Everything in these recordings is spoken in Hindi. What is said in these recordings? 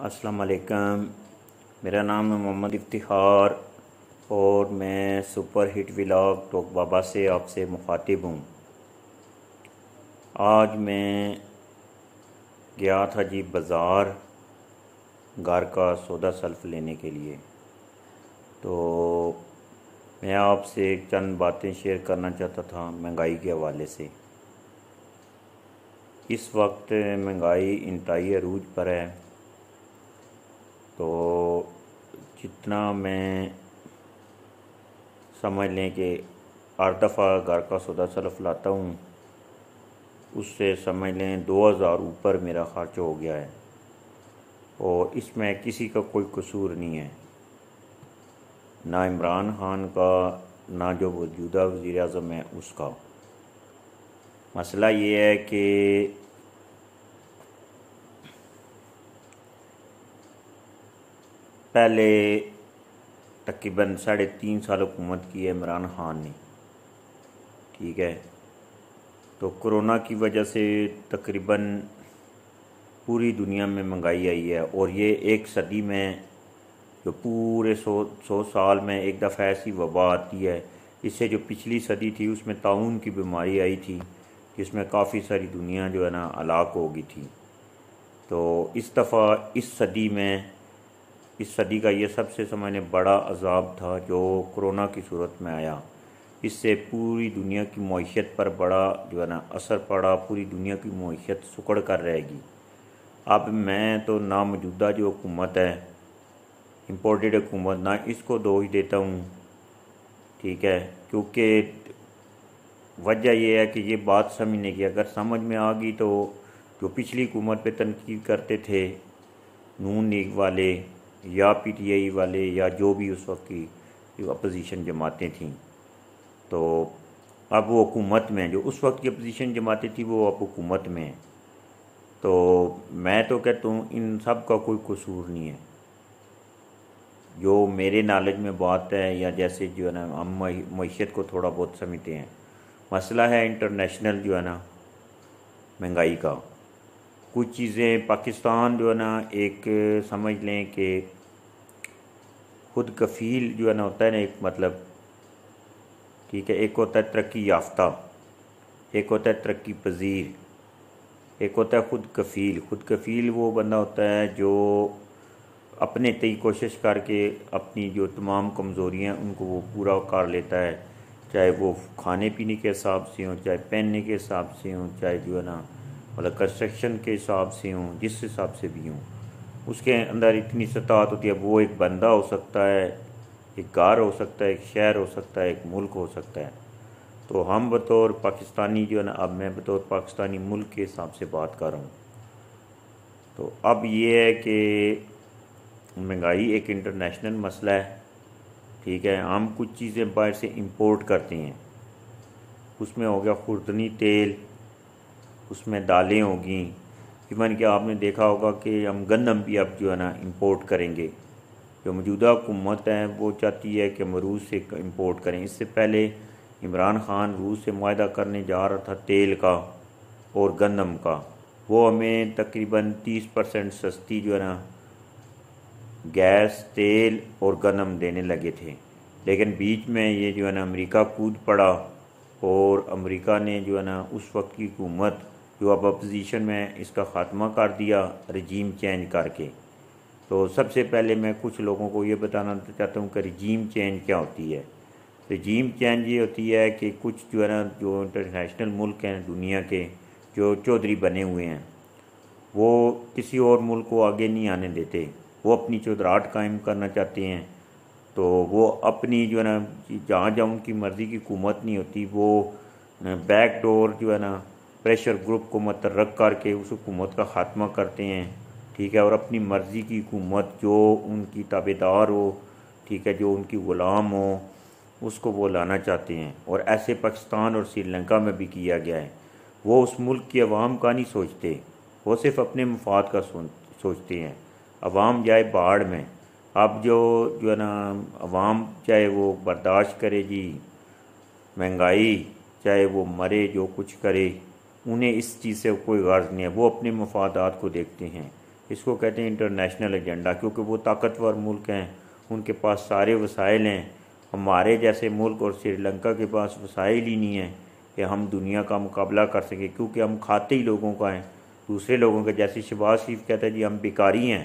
अस्सलाम वालेकुम मेरा नाम है मोहम्मद इफ्तिखार और मैं सुपर हिट व्लाग टोक बाबा से आपसे मुखातिब हूँ आज मैं गया था जी बाज़ार घर का सौदा सल्फ लेने के लिए तो मैं आपसे चंद बातें शेयर करना चाहता था महंगाई के हवाले से इस वक्त महंगाई इंतहाई अरूज पर है तो जितना मैं समझ लें कि हर दफ़ा घर का सौदा सलफ लाता हूँ उससे समझ लें दो हज़ार ऊपर मेरा खर्च हो गया है और इसमें किसी का कोई कसूर नहीं है ना इमरान खान का ना जो मौजूदा वज़ी अजम है उसका मसला ये है कि पहले तकरीबन साढ़े तीन साल हुकूमत की है इमरान खान ने ठीक है तो कोरोना की वजह से तकरीबन पूरी दुनिया में महंगाई आई है और ये एक सदी में जो पूरे सौ सौ साल में एक दफ़ा ऐसी वबा आती है इससे जो पिछली सदी थी उसमें ताउन की बीमारी आई थी जिसमें काफ़ी सारी दुनिया जो है ना अलाक हो गई थी तो इस दफ़ा इस सदी में इस सदी का यह सबसे समय बड़ा अजाब था जो कोरोना की सूरत में आया इससे पूरी दुनिया की मीशत पर बड़ा जो है ना असर पड़ा पूरी दुनिया की मीशत सुकड़ कर रहेगी अब मैं तो ना मौजूदा जो हुकूमत है इम्पोर्टेड हुकूमत ना इसको दोष देता हूँ ठीक है क्योंकि वजह यह है कि ये बात समझने की अगर समझ में आ गई तो जो पिछली हुकूमत पे तनकीद करते थे नून लीग वाले या पीटीआई वाले या जो भी उस वक्त की अपोजिशन जमातें थीं तो अब वो हुकूमत में जो उस वक्त की अपोजिशन जमातें थी वो अब हुकूमत में हैं तो मैं तो कहता हूँ इन सब का कोई कसूर नहीं है जो मेरे नॉलेज में बात है या जैसे जो है ना हम मीशत को थोड़ा बहुत समझते हैं मसला है इंटरनेशनल जो है ना महंगाई का कुछ चीज़ें पाकिस्तान जो है ना एक समझ लें कि खुद कफ़ील जो है ना होता है ना एक मतलब ठीक है एक होता है तरक्की याफ्ता एक होता है तरक्की पजीर एक होता है ख़ुद कफ़ील ख़ुद कफ़ील वो बंदा होता है जो अपने तई कोशिश करके अपनी जो तमाम कमज़ोरियाँ उनको वो पूरा कर लेता है चाहे वो खाने पीने के हिसाब से हों चाहे पहनने के हिसाब से हों चाहे जो है ना मतलब कंस्ट्रक्शन के हिसाब से हों जिस हिसाब से भी हों उसके अंदर इतनी सतात होती है वो एक बंदा हो सकता है एक गार हो सकता है एक शहर हो सकता है एक मुल्क हो सकता है तो हम बतौर पाकिस्तानी जो है ना अब मैं बतौर पाकिस्तानी मुल्क के हिसाब से बात कर रहा हूँ तो अब ये है कि महंगाई एक इंटरनेशनल मसला है ठीक है हम कुछ चीज़ें बाहर से इंपोर्ट करते हैं उसमें हो गया खुर्दनी तेल उसमें दालें होगी इवन कि आपने देखा होगा कि हम गंदम भी अब जो है ना इम्पोर्ट करेंगे जो मौजूदा हुकूमत है वो चाहती है कि हम रूस से इम्पोर्ट करें इससे पहले इमरान ख़ान रूस से माह करने जा रहा था तेल का और गंदम का वो हमें तकरीबन तीस परसेंट सस्ती जो है ना गैस तेल और गंदम देने लगे थे लेकिन बीच में ये जो है ना अमेरिका कूद पड़ा और अमेरिका ने जो है ना उस वक्त की हुकूमत जो अब अपोजिशन में इसका ख़ात्मा कर दिया रजीम चेंज करके तो सबसे पहले मैं कुछ लोगों को ये बताना चाहता हूँ कि रजीम चेंज क्या होती है रजीम चेंज ये होती है कि कुछ जो है ना जो इंटरनेशनल मुल्क हैं दुनिया के जो चौधरी बने हुए हैं वो किसी और मुल्क को आगे नहीं आने देते वो अपनी चौधराहट कायम करना चाहते हैं तो वो अपनी जो है ना जहाँ जहाँ उनकी मर्ज़ी की हुकूमत नहीं होती वो बैक डोर जो है ना प्रेशर ग्रुप को मतरक करके उस हुकूमत का ख़ात्मा करते हैं ठीक है और अपनी मर्ज़ी की हुकूमत जो उनकी ताबेदार हो ठीक है जो उनकी ग़ुलाम हो उसको वो लाना चाहते हैं और ऐसे पाकिस्तान और श्रीलंका में भी किया गया है वो उस मुल्क की आवाम का नहीं सोचते वो सिर्फ अपने मफाद का सोचते हैं आवाम जाए बाढ़ में अब जो जो है ना आवाम चाहे वो बर्दाश्त करे जी महंगाई चाहे वो मरे जो कुछ करे उन्हें इस चीज़ से कोई गर्ज नहीं है वो अपने मफादात को देखते हैं इसको कहते हैं इंटरनेशनल एजेंडा क्योंकि वो ताकतवर मुल्क हैं उनके पास सारे वसाइल हैं हमारे जैसे मुल्क और श्रीलंका के पास वसाइल ही नहीं हैं कि हम दुनिया का मुकाबला कर सकें क्योंकि हम खाते ही लोगों का हैं दूसरे लोगों का जैसे शहबाज शरीफ कहते हैं जी हम बेकारी हैं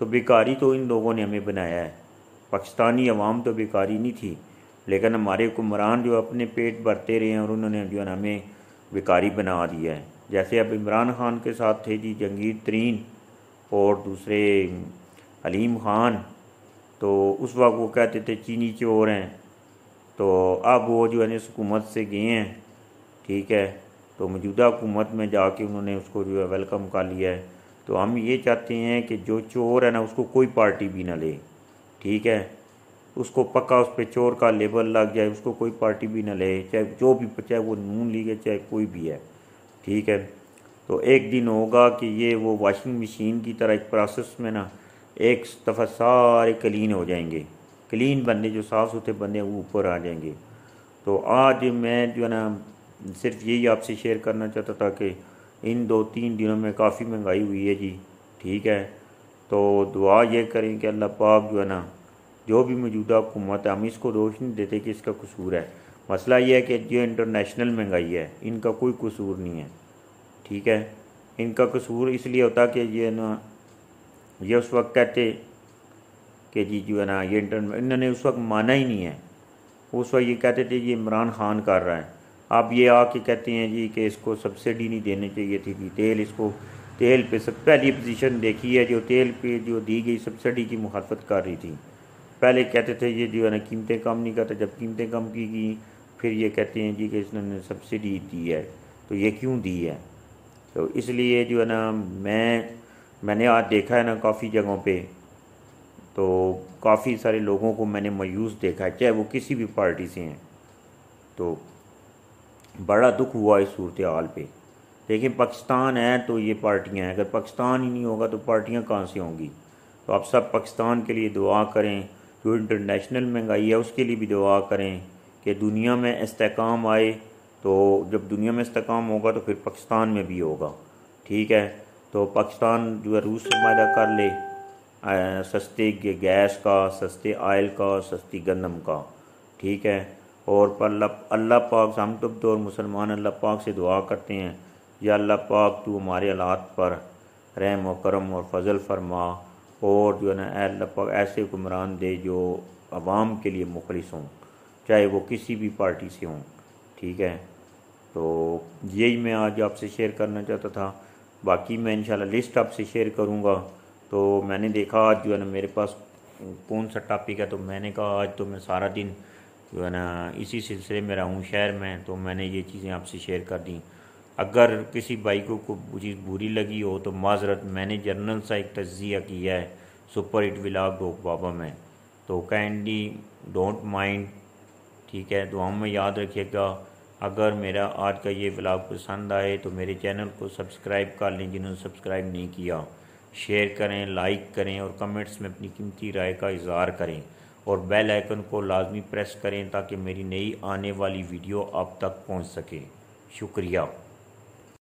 तो बेकारी तो इन लोगों ने हमें बनाया है पाकिस्तानी अवाम तो बेकारी नहीं थी लेकिन हमारे हुक्मरान जो अपने पेट भरते रहे हैं और उन्होंने जो है हमें विकारी बना दिया है जैसे अब इमरान खान के साथ थे जी जंगीर तरीन और दूसरे हलीम खान तो उस वक्त वो कहते थे चीनी चोर हैं तो अब वो जो है ना हुकूमत से गए हैं ठीक है तो मौजूदा हुकूमत में जाके उन्होंने उसको जो है वेलकम कर लिया है तो हम ये चाहते हैं कि जो चोर है ना उसको कोई पार्टी भी ना ले ठीक है उसको पक्का उस पर चोर का लेबल लग जाए उसको कोई पार्टी भी ना ले चाहे जो भी चाहे वो नून लीग है चाहे कोई भी है ठीक है तो एक दिन होगा कि ये वो वाशिंग मशीन की तरह एक प्रोसेस में ना एक दफ़ा सारे क्लीन हो जाएंगे क्लीन बनने जो साफ़ सुथरे बंदे वो ऊपर आ जाएंगे तो आज मैं जो है ना सिर्फ यही आपसे शेयर करना चाहता था कि इन दो तीन दिनों में काफ़ी महंगाई हुई है जी ठीक है तो दुआ ये करें कि अल्लाह पाक जो है ना जो भी मौजूदा हुकूमत है हम इसको दोष नहीं देते कि इसका कसूर है मसला यह है कि जो इंटरनेशनल महंगाई है इनका कोई कसूर नहीं है ठीक है इनका कसूर इसलिए होता कि ये ना ये उस वक्त कहते कि जी जो है ना ये इंटर इन्होंने उस वक्त माना ही नहीं है उस वक्त ये कहते थे ये इमरान खान कर रहा है आप ये आके कहते हैं जी कि इसको सब्सिडी नहीं देनी चाहिए थी कि तेल इसको तेल पे सब पहली पोजीशन देखी है जो तेल पे जो दी गई सब्सिडी की मुखालफत कर रही थी पहले कहते थे ये जो है ना कीमतें कम नहीं करते जब कीमतें कम की गई फिर ये कहते हैं जी कि इसने सब्सिडी दी है तो ये क्यों दी है तो इसलिए जो है ना मैं मैंने आज देखा है ना काफ़ी जगहों पे तो काफ़ी सारे लोगों को मैंने मायूस देखा है चाहे वो किसी भी पार्टी से हैं तो बड़ा दुख हुआ इस सूरत हाल पर लेकिन पाकिस्तान है तो ये पार्टियाँ हैं अगर पाकिस्तान ही नहीं होगा तो पार्टियाँ कहाँ से होंगी तो आप सब पाकिस्तान के लिए दुआ करें जो इंटरनेशनल महंगाई है उसके लिए भी दुआ करें कि दुनिया में इसकाम आए तो जब दुनिया में इसकाम होगा तो फिर पाकिस्तान में भी होगा ठीक है तो पाकिस्तान जो है रूस से माहा कर ले आ, सस्ते गैस का सस्ते आयल का सस्ती गंदम का ठीक है और अल्लाह अल्लाह पाक हम तो और मुसलमान अल्लाह पाक से दुआ करते हैं या अल्लाह पाक तू हमारे हालात पर रहम व करम और फजल फरमा और जो है ना अल्लाह ऐसे हुक्मरान दे जो आवाम के लिए मुखलिस हों चाहे वो किसी भी पार्टी से हों ठीक है तो यही मैं आज आपसे शेयर करना चाहता था बाकी मैं इंशाल्लाह लिस्ट आपसे शेयर करूँगा तो मैंने देखा आज जो है ना मेरे पास कौन सा टॉपिक है तो मैंने कहा आज तो मैं सारा दिन जो है ना इसी सिलसिले में रहूँ शहर में तो मैंने ये चीज़ें आपसे शेयर कर दी अगर किसी भाई को कोई चीज़ बुरी लगी हो तो माजरत मैंने जर्नल सा एक तजिया किया है सुपर हिट विलाग डोक बाबा में तो कैंडी डोंट माइंड ठीक है तो में याद रखिएगा अगर मेरा आज का ये ब्लाग पसंद आए तो मेरे चैनल को सब्सक्राइब कर लें जिन्होंने सब्सक्राइब नहीं किया शेयर करें लाइक करें और कमेंट्स में अपनी कीमती राय का इजहार करें और बेल आइकन को लाजमी प्रेस करें ताकि मेरी नई आने वाली वीडियो आप तक पहुंच सके शुक्रिया